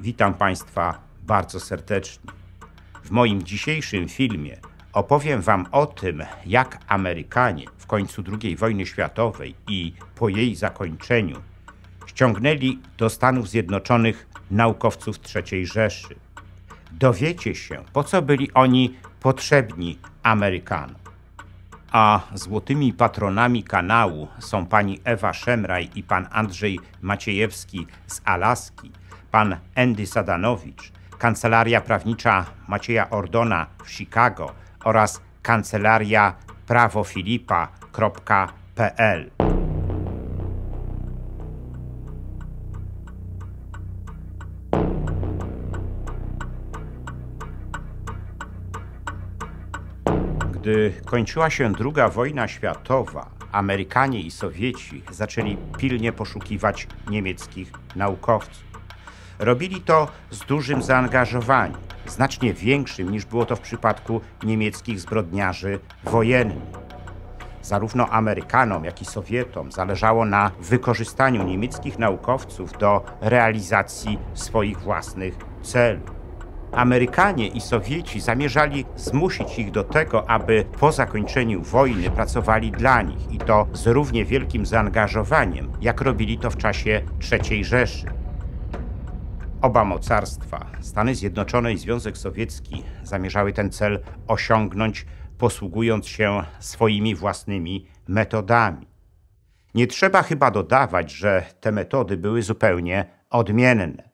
Witam Państwa bardzo serdecznie. W moim dzisiejszym filmie opowiem Wam o tym, jak Amerykanie w końcu II wojny światowej i po jej zakończeniu ściągnęli do Stanów Zjednoczonych naukowców III Rzeszy. Dowiecie się, po co byli oni potrzebni Amerykanom. A złotymi patronami kanału są pani Ewa Szemraj i pan Andrzej Maciejewski z Alaski – pan Andy Sadanowicz, kancelaria prawnicza Macieja Ordona w Chicago oraz kancelaria prawofilipa.pl. Gdy kończyła się II wojna światowa, Amerykanie i Sowieci zaczęli pilnie poszukiwać niemieckich naukowców. Robili to z dużym zaangażowaniem, znacznie większym niż było to w przypadku niemieckich zbrodniarzy wojennych. Zarówno Amerykanom, jak i Sowietom zależało na wykorzystaniu niemieckich naukowców do realizacji swoich własnych celów. Amerykanie i Sowieci zamierzali zmusić ich do tego, aby po zakończeniu wojny pracowali dla nich i to z równie wielkim zaangażowaniem, jak robili to w czasie III Rzeszy. Oba mocarstwa, Stany Zjednoczone i Związek Sowiecki, zamierzały ten cel osiągnąć posługując się swoimi własnymi metodami. Nie trzeba chyba dodawać, że te metody były zupełnie odmienne.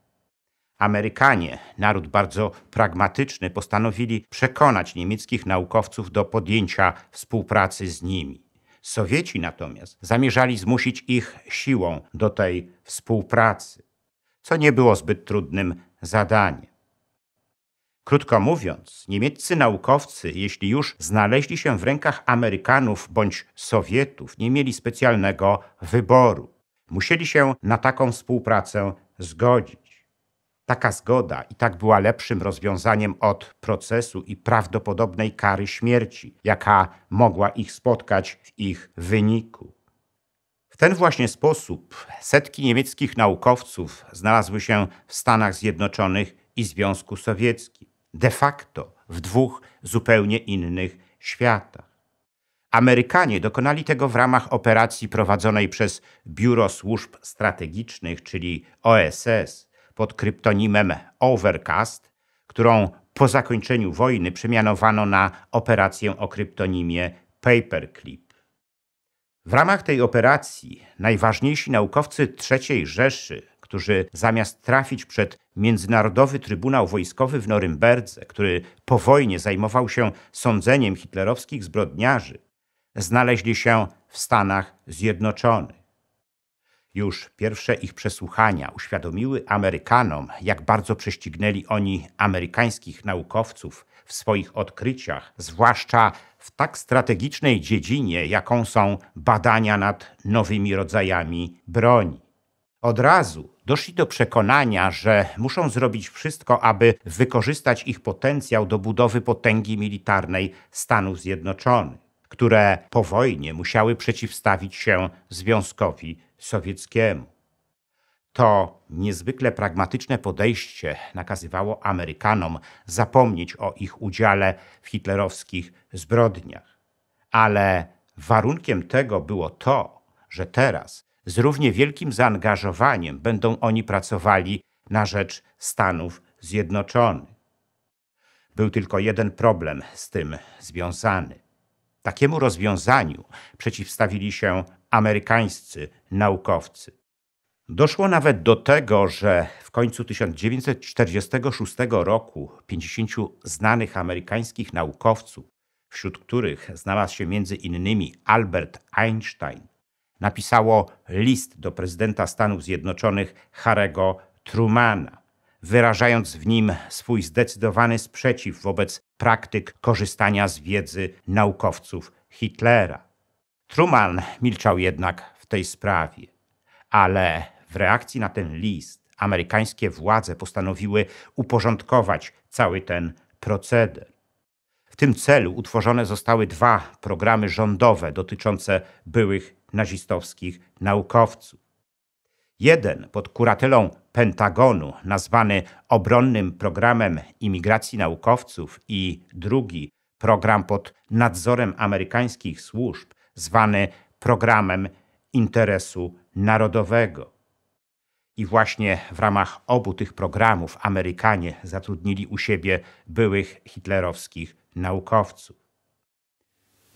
Amerykanie, naród bardzo pragmatyczny, postanowili przekonać niemieckich naukowców do podjęcia współpracy z nimi. Sowieci natomiast zamierzali zmusić ich siłą do tej współpracy co nie było zbyt trudnym zadaniem. Krótko mówiąc, niemieccy naukowcy, jeśli już znaleźli się w rękach Amerykanów bądź Sowietów, nie mieli specjalnego wyboru. Musieli się na taką współpracę zgodzić. Taka zgoda i tak była lepszym rozwiązaniem od procesu i prawdopodobnej kary śmierci, jaka mogła ich spotkać w ich wyniku. W ten właśnie sposób setki niemieckich naukowców znalazły się w Stanach Zjednoczonych i Związku Sowieckim, de facto w dwóch zupełnie innych światach. Amerykanie dokonali tego w ramach operacji prowadzonej przez Biuro Służb Strategicznych, czyli OSS, pod kryptonimem Overcast, którą po zakończeniu wojny przemianowano na operację o kryptonimie Paperclip. W ramach tej operacji najważniejsi naukowcy III Rzeszy, którzy zamiast trafić przed Międzynarodowy Trybunał Wojskowy w Norymberdze, który po wojnie zajmował się sądzeniem hitlerowskich zbrodniarzy, znaleźli się w Stanach Zjednoczonych. Już pierwsze ich przesłuchania uświadomiły Amerykanom, jak bardzo prześcignęli oni amerykańskich naukowców w swoich odkryciach, zwłaszcza w tak strategicznej dziedzinie, jaką są badania nad nowymi rodzajami broni. Od razu doszli do przekonania, że muszą zrobić wszystko, aby wykorzystać ich potencjał do budowy potęgi militarnej Stanów Zjednoczonych, które po wojnie musiały przeciwstawić się Związkowi Sowieckiemu. To niezwykle pragmatyczne podejście nakazywało Amerykanom zapomnieć o ich udziale w hitlerowskich zbrodniach. Ale warunkiem tego było to, że teraz z równie wielkim zaangażowaniem będą oni pracowali na rzecz Stanów Zjednoczonych. Był tylko jeden problem z tym związany. Takiemu rozwiązaniu przeciwstawili się amerykańscy naukowcy. Doszło nawet do tego, że w końcu 1946 roku 50 znanych amerykańskich naukowców, wśród których znalazł się między innymi Albert Einstein, napisało list do prezydenta Stanów Zjednoczonych Harego Trumana, wyrażając w nim swój zdecydowany sprzeciw wobec praktyk korzystania z wiedzy naukowców Hitlera. Truman milczał jednak w tej sprawie, ale w reakcji na ten list amerykańskie władze postanowiły uporządkować cały ten proceder. W tym celu utworzone zostały dwa programy rządowe dotyczące byłych nazistowskich naukowców. Jeden pod kuratelą Pentagonu, nazwany obronnym programem imigracji naukowców, i drugi program pod nadzorem amerykańskich służb, zwany programem interesu narodowego. I właśnie w ramach obu tych programów Amerykanie zatrudnili u siebie byłych hitlerowskich naukowców.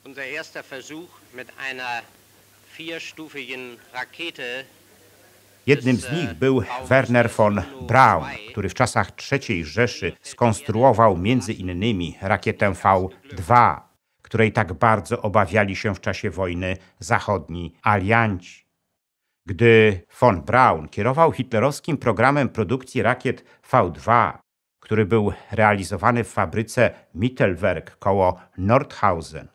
Unser erster Versuch mit einer vierstufigen Rakete Jednym z nich äh, był Werner von Braun, który w czasach III Rzeszy skonstruował między innymi rakietę V2, której tak bardzo obawiali się w czasie wojny zachodni alianci. Gdy von Braun kierował hitlerowskim programem produkcji rakiet V2, który był realizowany w fabryce Mittelwerk koło Nordhausen,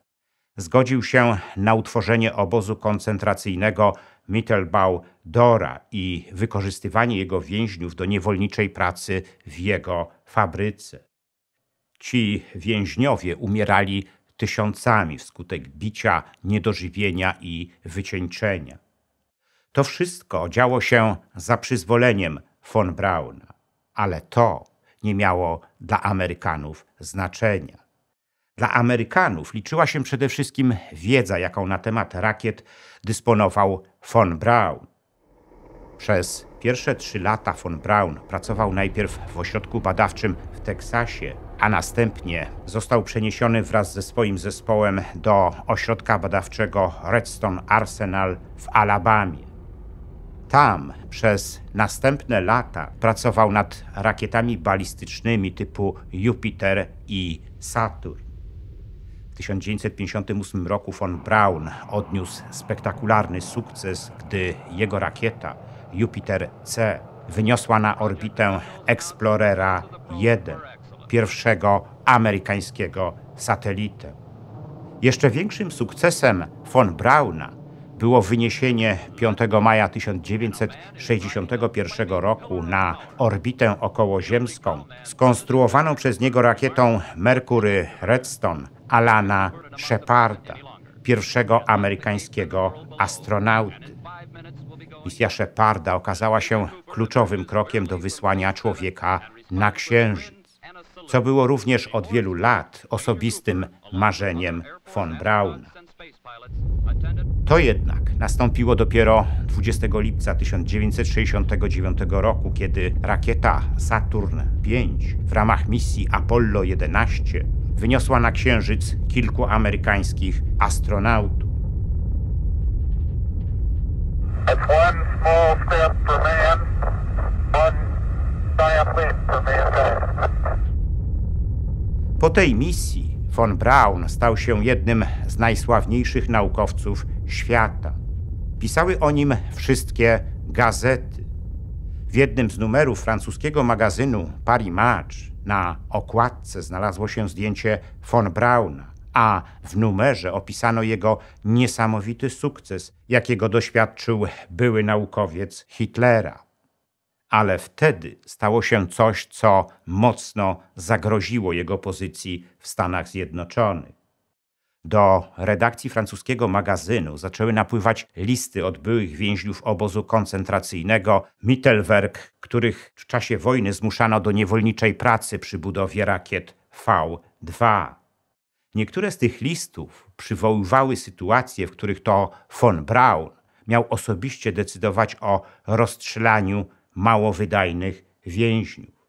zgodził się na utworzenie obozu koncentracyjnego Mittelbau Dora i wykorzystywanie jego więźniów do niewolniczej pracy w jego fabryce. Ci więźniowie umierali tysiącami wskutek bicia, niedożywienia i wycieńczenia. To wszystko działo się za przyzwoleniem von Brauna, ale to nie miało dla Amerykanów znaczenia. Dla Amerykanów liczyła się przede wszystkim wiedza, jaką na temat rakiet dysponował von Braun. Przez pierwsze trzy lata von Braun pracował najpierw w ośrodku badawczym w Teksasie, a następnie został przeniesiony wraz ze swoim zespołem do ośrodka badawczego Redstone Arsenal w Alabamie. Tam przez następne lata pracował nad rakietami balistycznymi typu Jupiter i Saturn. W 1958 roku von Braun odniósł spektakularny sukces, gdy jego rakieta Jupiter C wyniosła na orbitę Explorera 1, pierwszego amerykańskiego satelitę. Jeszcze większym sukcesem von Brauna było wyniesienie 5 maja 1961 roku na orbitę okołoziemską skonstruowaną przez niego rakietą Mercury Redstone Alana Sheparda, pierwszego amerykańskiego astronauty. Misja Sheparda okazała się kluczowym krokiem do wysłania człowieka na Księżyc, co było również od wielu lat osobistym marzeniem von Brauna. To jednak nastąpiło dopiero 20 lipca 1969 roku, kiedy rakieta Saturn V w ramach misji Apollo 11 wyniosła na Księżyc kilku amerykańskich astronautów. Po tej misji von Braun stał się jednym z najsławniejszych naukowców świata. Pisały o nim wszystkie gazety. W jednym z numerów francuskiego magazynu Paris Match na okładce znalazło się zdjęcie von Brauna, a w numerze opisano jego niesamowity sukces, jakiego doświadczył były naukowiec Hitlera. Ale wtedy stało się coś, co mocno zagroziło jego pozycji w Stanach Zjednoczonych. Do redakcji francuskiego magazynu zaczęły napływać listy od byłych więźniów obozu koncentracyjnego Mittelwerk, których w czasie wojny zmuszano do niewolniczej pracy przy budowie rakiet V2. Niektóre z tych listów przywoływały sytuacje, w których to von Braun miał osobiście decydować o rozstrzelaniu mało wydajnych więźniów.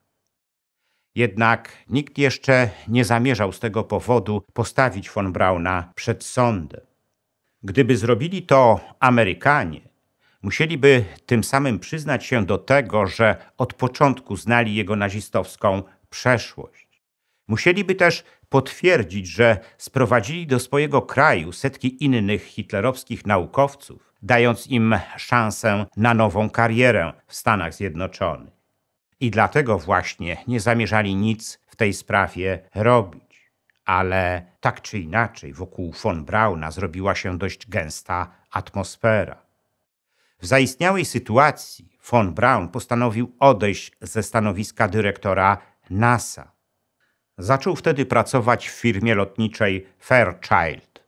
Jednak nikt jeszcze nie zamierzał z tego powodu postawić von Brauna przed sądem. Gdyby zrobili to Amerykanie, musieliby tym samym przyznać się do tego, że od początku znali jego nazistowską przeszłość. Musieliby też potwierdzić, że sprowadzili do swojego kraju setki innych hitlerowskich naukowców, dając im szansę na nową karierę w Stanach Zjednoczonych. I dlatego właśnie nie zamierzali nic w tej sprawie robić. Ale tak czy inaczej wokół von Brauna zrobiła się dość gęsta atmosfera. W zaistniałej sytuacji von Braun postanowił odejść ze stanowiska dyrektora NASA. Zaczął wtedy pracować w firmie lotniczej Fairchild.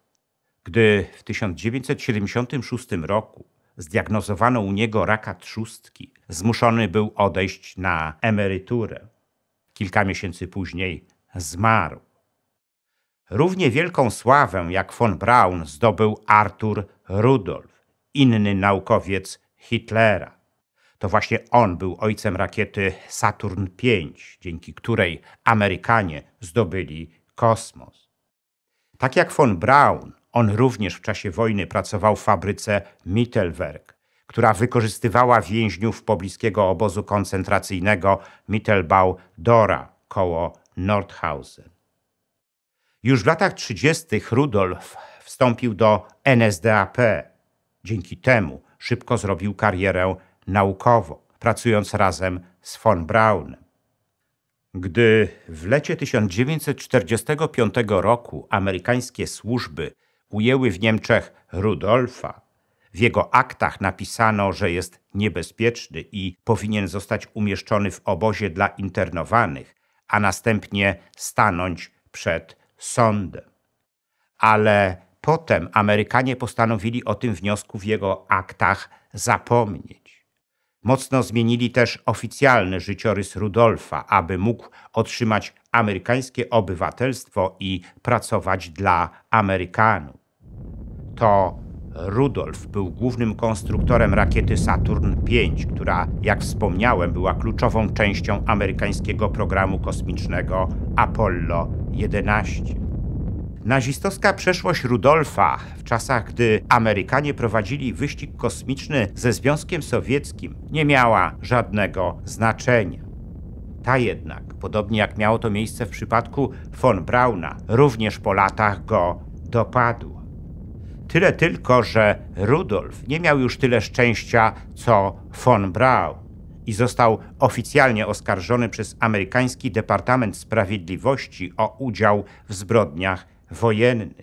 Gdy w 1976 roku zdiagnozowano u niego raka trzustki. Zmuszony był odejść na emeryturę. Kilka miesięcy później zmarł. Równie wielką sławę jak von Braun zdobył Arthur Rudolf, inny naukowiec Hitlera. To właśnie on był ojcem rakiety Saturn V, dzięki której Amerykanie zdobyli kosmos. Tak jak von Braun, on również w czasie wojny pracował w fabryce Mittelwerk, która wykorzystywała więźniów pobliskiego obozu koncentracyjnego Mittelbau Dora koło Nordhausen. Już w latach 30. Rudolf wstąpił do NSDAP. Dzięki temu szybko zrobił karierę naukowo, pracując razem z von Braunem. Gdy w lecie 1945 roku amerykańskie służby ujęły w Niemczech Rudolfa. W jego aktach napisano, że jest niebezpieczny i powinien zostać umieszczony w obozie dla internowanych, a następnie stanąć przed sądem. Ale potem Amerykanie postanowili o tym wniosku w jego aktach zapomnieć. Mocno zmienili też oficjalny życiorys Rudolfa, aby mógł otrzymać amerykańskie obywatelstwo i pracować dla Amerykanów. To Rudolf był głównym konstruktorem rakiety Saturn V, która, jak wspomniałem, była kluczową częścią amerykańskiego programu kosmicznego Apollo 11. Nazistowska przeszłość Rudolfa w czasach, gdy Amerykanie prowadzili wyścig kosmiczny ze Związkiem Sowieckim, nie miała żadnego znaczenia. Ta jednak, podobnie jak miało to miejsce w przypadku von Brauna, również po latach go dopadła. Tyle tylko, że Rudolf nie miał już tyle szczęścia co von Braun i został oficjalnie oskarżony przez amerykański Departament Sprawiedliwości o udział w zbrodniach wojenny.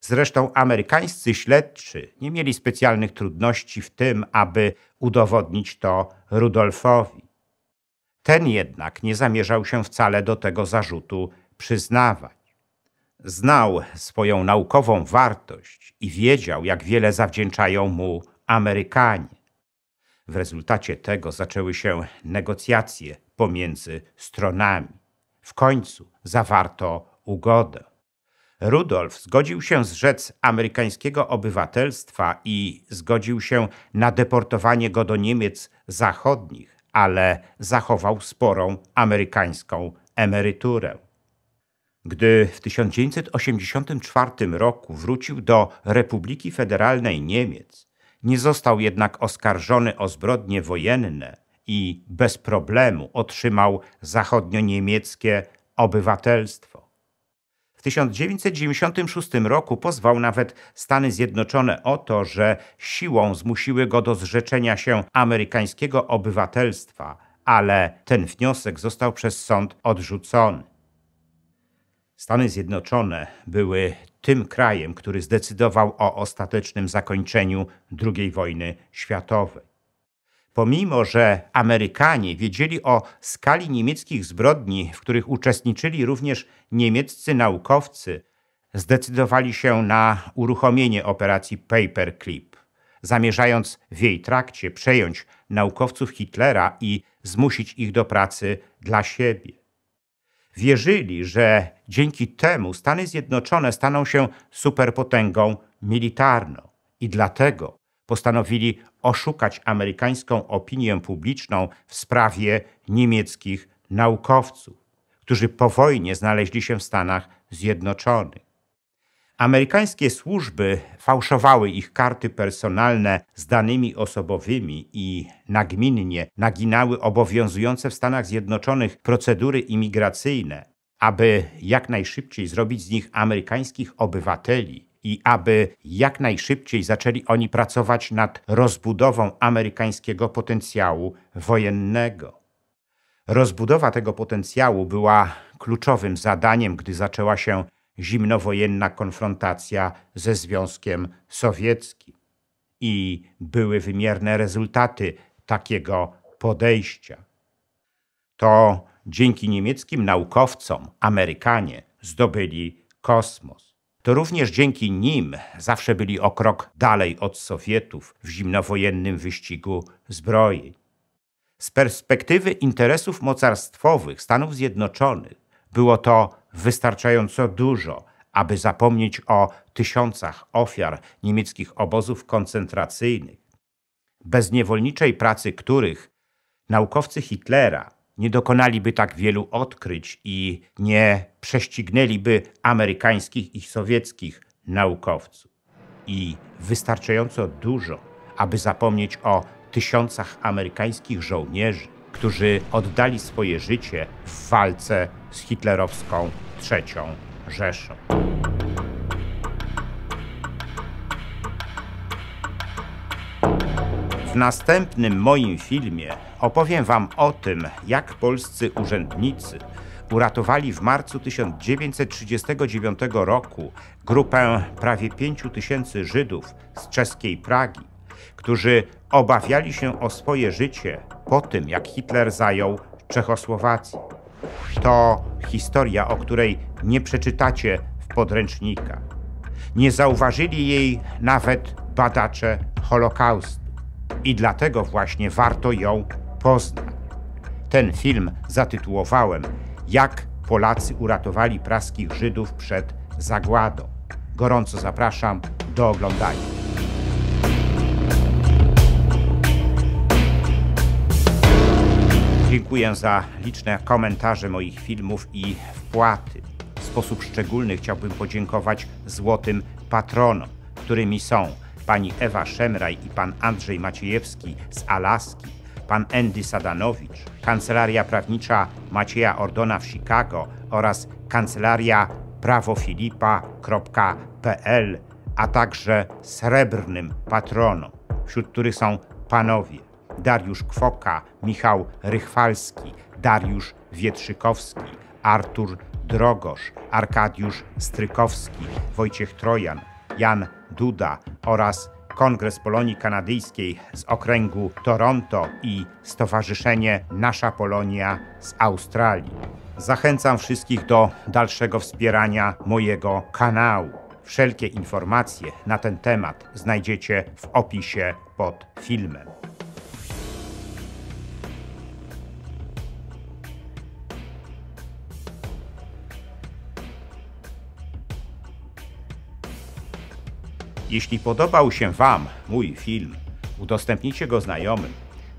Zresztą amerykańscy śledczy nie mieli specjalnych trudności w tym, aby udowodnić to Rudolfowi. Ten jednak nie zamierzał się wcale do tego zarzutu przyznawać. Znał swoją naukową wartość i wiedział, jak wiele zawdzięczają mu Amerykanie. W rezultacie tego zaczęły się negocjacje pomiędzy stronami. W końcu zawarto ugodę. Rudolf zgodził się zrzec amerykańskiego obywatelstwa i zgodził się na deportowanie go do Niemiec zachodnich, ale zachował sporą amerykańską emeryturę. Gdy w 1984 roku wrócił do Republiki Federalnej Niemiec, nie został jednak oskarżony o zbrodnie wojenne i bez problemu otrzymał zachodnio-niemieckie obywatelstwo. W 1996 roku pozwał nawet Stany Zjednoczone o to, że siłą zmusiły go do zrzeczenia się amerykańskiego obywatelstwa, ale ten wniosek został przez sąd odrzucony. Stany Zjednoczone były tym krajem, który zdecydował o ostatecznym zakończeniu II wojny światowej. Pomimo, że Amerykanie wiedzieli o skali niemieckich zbrodni, w których uczestniczyli również niemieccy naukowcy, zdecydowali się na uruchomienie operacji Paperclip, zamierzając w jej trakcie przejąć naukowców Hitlera i zmusić ich do pracy dla siebie. Wierzyli, że dzięki temu Stany Zjednoczone staną się superpotęgą militarną i dlatego postanowili oszukać amerykańską opinię publiczną w sprawie niemieckich naukowców, którzy po wojnie znaleźli się w Stanach Zjednoczonych. Amerykańskie służby fałszowały ich karty personalne z danymi osobowymi i nagminnie naginały obowiązujące w Stanach Zjednoczonych procedury imigracyjne, aby jak najszybciej zrobić z nich amerykańskich obywateli i aby jak najszybciej zaczęli oni pracować nad rozbudową amerykańskiego potencjału wojennego. Rozbudowa tego potencjału była kluczowym zadaniem, gdy zaczęła się zimnowojenna konfrontacja ze Związkiem Sowieckim. I były wymierne rezultaty takiego podejścia. To dzięki niemieckim naukowcom Amerykanie zdobyli kosmos to również dzięki nim zawsze byli o krok dalej od Sowietów w zimnowojennym wyścigu zbrojeń. Z perspektywy interesów mocarstwowych Stanów Zjednoczonych było to wystarczająco dużo, aby zapomnieć o tysiącach ofiar niemieckich obozów koncentracyjnych, bez niewolniczej pracy których naukowcy Hitlera nie dokonaliby tak wielu odkryć i nie prześcignęliby amerykańskich i sowieckich naukowców. I wystarczająco dużo, aby zapomnieć o tysiącach amerykańskich żołnierzy, którzy oddali swoje życie w walce z hitlerowską III Rzeszą. W następnym moim filmie opowiem Wam o tym, jak polscy urzędnicy uratowali w marcu 1939 roku grupę prawie 5 tysięcy Żydów z czeskiej Pragi, którzy obawiali się o swoje życie po tym, jak Hitler zajął Czechosłowację. To historia, o której nie przeczytacie w podręcznikach. Nie zauważyli jej nawet badacze Holokaustu i dlatego właśnie warto ją poznać. Ten film zatytułowałem Jak Polacy uratowali praskich Żydów przed zagładą. Gorąco zapraszam do oglądania. Dziękuję za liczne komentarze moich filmów i wpłaty. W sposób szczególny chciałbym podziękować złotym patronom, którymi są pani Ewa Szemraj i pan Andrzej Maciejewski z Alaski, pan Andy Sadanowicz, kancelaria prawnicza Macieja Ordona w Chicago oraz kancelaria prawofilipa.pl, a także srebrnym patronom, wśród których są panowie Dariusz Kwoka, Michał Rychwalski, Dariusz Wietrzykowski, Artur Drogosz, Arkadiusz Strykowski, Wojciech Trojan, Jan Duda oraz Kongres Polonii Kanadyjskiej z okręgu Toronto i Stowarzyszenie Nasza Polonia z Australii. Zachęcam wszystkich do dalszego wspierania mojego kanału. Wszelkie informacje na ten temat znajdziecie w opisie pod filmem. Jeśli podobał się Wam mój film, udostępnijcie go znajomym,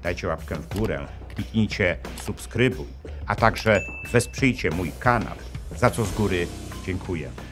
dajcie łapkę w górę, kliknijcie subskrybuj, a także wesprzyjcie mój kanał, za co z góry dziękuję.